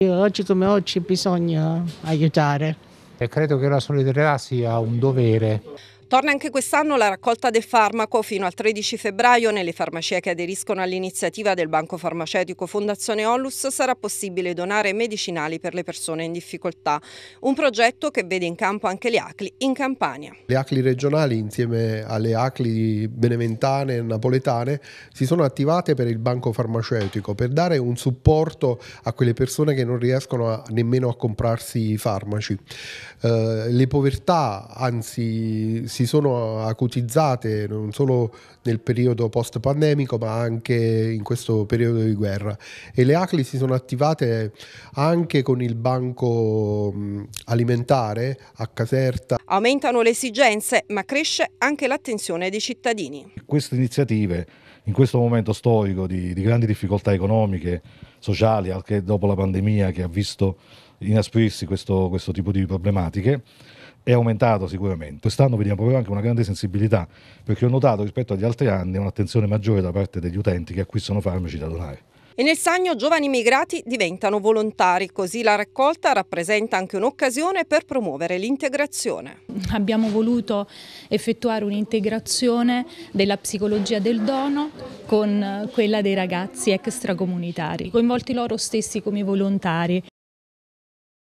Oggi come oggi bisogna aiutare. E credo che la solidarietà sia un dovere. Torna anche quest'anno la raccolta del farmaco fino al 13 febbraio nelle farmacie che aderiscono all'iniziativa del Banco Farmaceutico Fondazione Onlus sarà possibile donare medicinali per le persone in difficoltà, un progetto che vede in campo anche le ACLI in Campania. Le ACLI regionali insieme alle ACLI beneventane e napoletane si sono attivate per il Banco Farmaceutico per dare un supporto a quelle persone che non riescono a, nemmeno a comprarsi i farmaci. Eh, le povertà anzi si sono acutizzate non solo nel periodo post-pandemico ma anche in questo periodo di guerra e le ACLI si sono attivate anche con il banco alimentare a Caserta. Aumentano le esigenze ma cresce anche l'attenzione dei cittadini. Queste iniziative in questo momento storico di, di grandi difficoltà economiche, sociali, anche dopo la pandemia che ha visto inasprirsi questo, questo tipo di problematiche, è aumentato sicuramente. Quest'anno vediamo proprio anche una grande sensibilità, perché ho notato rispetto agli altri anni un'attenzione maggiore da parte degli utenti che acquistano farmaci da donare. E nel Sagno giovani immigrati diventano volontari, così la raccolta rappresenta anche un'occasione per promuovere l'integrazione. Abbiamo voluto effettuare un'integrazione della psicologia del dono con quella dei ragazzi extracomunitari, coinvolti loro stessi come volontari.